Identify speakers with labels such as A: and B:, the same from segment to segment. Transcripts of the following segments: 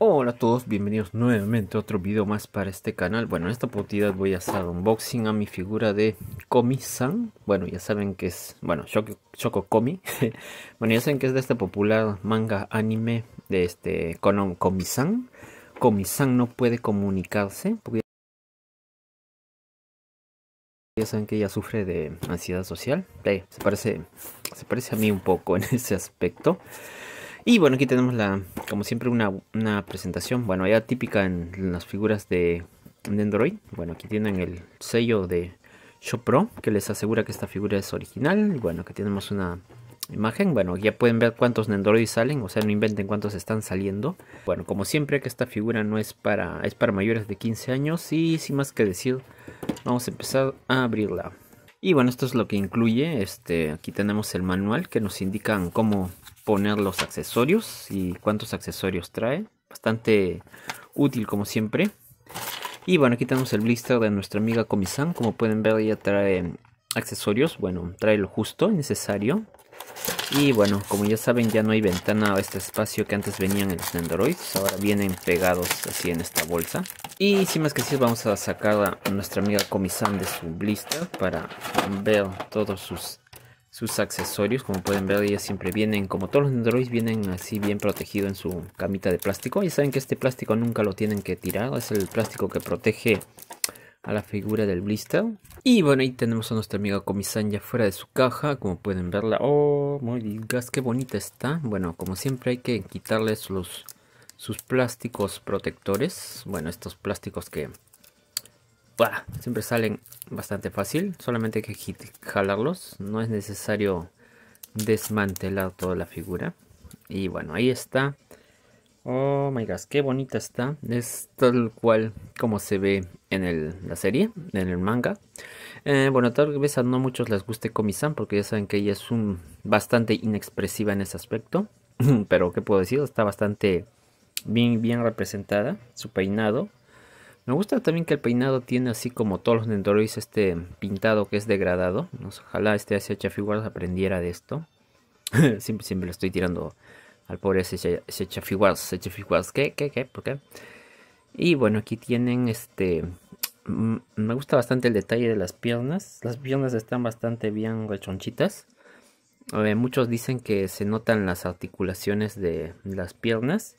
A: Hola a todos, bienvenidos nuevamente a otro video más para este canal Bueno, en esta oportunidad voy a hacer unboxing a mi figura de Komi-san Bueno, ya saben que es, bueno, Shoko, Komi Bueno, ya saben que es de este popular manga anime de este Konon Komi-san Komi-san no puede comunicarse porque ya saben que ella sufre de ansiedad social. se, parece, se parece a mí un poco en ese aspecto. Y bueno, aquí tenemos la, como siempre, una, presentación, bueno, ya típica en las figuras de, Nendroid. Bueno, aquí tienen el sello de ShoPro. que les asegura que esta figura es original. Bueno, que tenemos una imagen. Bueno, ya pueden ver cuántos Nendoroid salen, o sea, no inventen cuántos están saliendo. Bueno, como siempre que esta figura no es para es para mayores de 15 años y sin más que decir, Vamos a empezar a abrirla. Y bueno, esto es lo que incluye. Este, aquí tenemos el manual que nos indican cómo poner los accesorios y cuántos accesorios trae. Bastante útil como siempre. Y bueno, aquí tenemos el blister de nuestra amiga Comisan. Como pueden ver, ella trae accesorios. Bueno, trae lo justo, necesario. Y bueno, como ya saben, ya no hay ventana a este espacio que antes venían en los Nendoroids. Ahora vienen pegados así en esta bolsa. Y sin más que decir, vamos a sacar a nuestra amiga Comisan de su blister para ver todos sus, sus accesorios. Como pueden ver, ellas siempre vienen, como todos los Nendoroids, vienen así bien protegido en su camita de plástico. Ya saben que este plástico nunca lo tienen que tirar. Es el plástico que protege a la figura del blister. Y bueno, ahí tenemos a nuestra amiga Comisan ya fuera de su caja, como pueden verla. ¡Oh, muy qué bonita está! Bueno, como siempre hay que quitarles los, sus plásticos protectores. Bueno, estos plásticos que... siempre salen bastante fácil, solamente hay que jalarlos, no es necesario desmantelar toda la figura. Y bueno, ahí está Oh my gosh, qué bonita está. Es tal cual como se ve en la serie, en el manga. Eh, bueno, tal vez a no muchos les guste komi porque ya saben que ella es un, bastante inexpresiva en ese aspecto. Pero, ¿qué puedo decir? Está bastante bien, representada. Su peinado. Me gusta también que el peinado tiene así como todos los Nendoroids este pintado que es degradado. Ojalá este SH Figuarts aprendiera de esto. siempre, siempre le estoy tirando al pobre Sechafiguas, figuras ¿qué? ¿Qué? ¿Qué? ¿Por qué? Y bueno, aquí tienen este... Me gusta bastante el detalle de las piernas. Las piernas están bastante bien rechonchitas. Eh, muchos dicen que se notan las articulaciones de las piernas.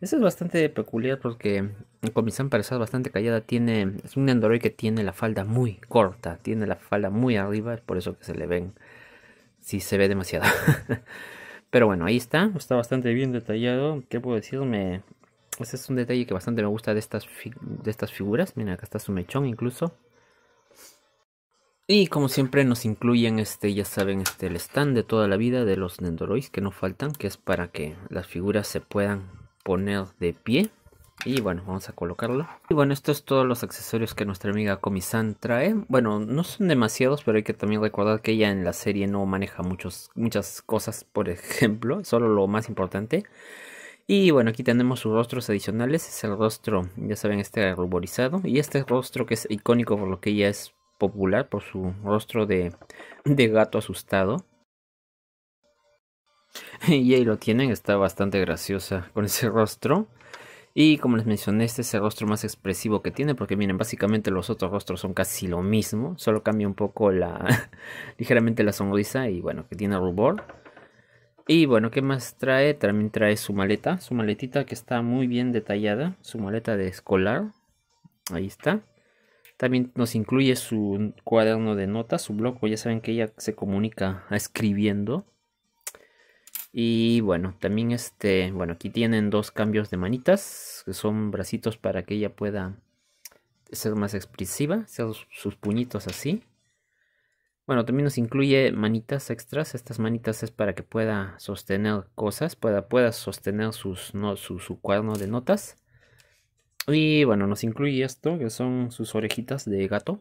A: Eso es bastante peculiar porque Comisán para bastante callada tiene... Es un Android que tiene la falda muy corta. Tiene la falda muy arriba. Es por eso que se le ven... Si se ve demasiado. Pero bueno, ahí está. Está bastante bien detallado. ¿Qué puedo decirme, Ese es un detalle que bastante me gusta de estas, de estas figuras. mira acá está su mechón incluso. Y como siempre nos incluyen este, ya saben, este, el stand de toda la vida de los Nendoroids que no faltan, que es para que las figuras se puedan poner de pie y bueno, vamos a colocarlo. Y bueno, estos son todos los accesorios que nuestra amiga Comisan trae. Bueno, no son demasiados, pero hay que también recordar que ella en la serie no maneja muchos, muchas cosas, por ejemplo, solo lo más importante. Y bueno, aquí tenemos sus rostros adicionales. Es el rostro, ya saben, este ruborizado. Y este rostro que es icónico por lo que ella es popular, por su rostro de, de gato asustado. Y ahí lo tienen, está bastante graciosa con ese rostro. Y como les mencioné, este es el rostro más expresivo que tiene, porque miren, básicamente los otros rostros son casi lo mismo, solo cambia un poco la ligeramente la sonrisa y bueno, que tiene rubor. Y bueno, ¿qué más trae? También trae su maleta, su maletita que está muy bien detallada, su maleta de escolar. Ahí está. También nos incluye su cuaderno de notas, su blog, ya saben que ella se comunica escribiendo. Y bueno, también este, bueno, aquí tienen dos cambios de manitas, que son bracitos para que ella pueda ser más expresiva, hacer sus puñitos así. Bueno, también nos incluye manitas extras. Estas manitas es para que pueda sostener cosas, pueda, pueda sostener sus, su, cuerno de notas. Y bueno, nos incluye esto, que son sus orejitas de gato.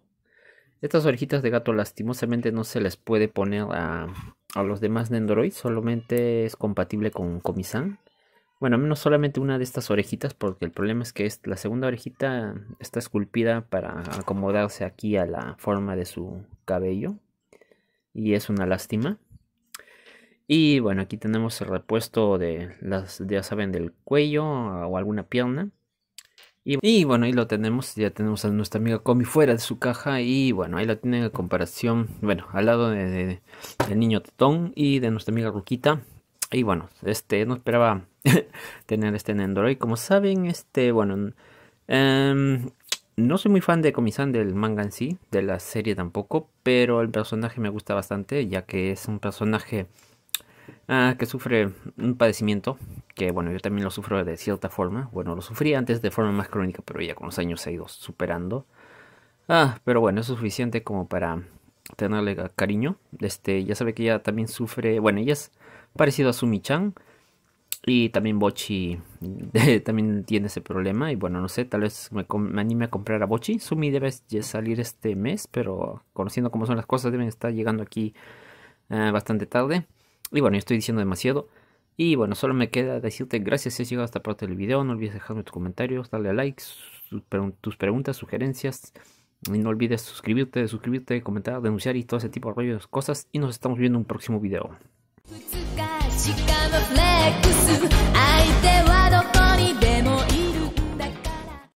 A: Estas orejitas de gato lastimosamente no se les puede poner a, a los demás Nendoroid solamente es compatible con Comisan. Bueno, menos solamente una de estas orejitas, porque el problema es que la segunda orejita está esculpida para acomodarse aquí a la forma de su cabello. Y es una lástima. Y bueno, aquí tenemos el repuesto de las, ya saben, del cuello o alguna pierna. Y, bueno, ahí lo tenemos, ya tenemos a nuestra amiga Comi fuera de su caja y bueno, ahí la tienen en comparación, bueno, al lado de, del niño Tetón y de nuestra amiga Ruquita. Y bueno, este, no esperaba tener este Y Como saben, este, bueno, em, no soy muy fan de Comisan del manga en sí, de la serie tampoco, pero el personaje me gusta bastante, ya que es un personaje Ah, que sufre un padecimiento, que bueno, yo también lo sufro de cierta forma. Bueno, lo sufrí antes de forma más crónica, pero ya con los años se ha ido superando. Ah, pero bueno, es suficiente como para tenerle cariño. Este, ya sabe que ella también sufre, bueno, ella es parecido a Sumi-chan. Y también Bochi también tiene ese problema. Y bueno, no sé, tal vez me, anime a comprar a Bochi. Sumi debe salir este mes, pero conociendo cómo son las cosas, deben estar llegando aquí ah, bastante tarde. Y bueno, ya estoy diciendo demasiado. Y bueno, solo me queda decirte gracias si has llegado a esta parte del video. No olvides dejarme tus comentarios, darle a like, tus preguntas, sugerencias. Y no olvides suscribirte, suscribirte, comentar, denunciar y todo ese tipo de cosas. Y nos estamos viendo en un próximo video.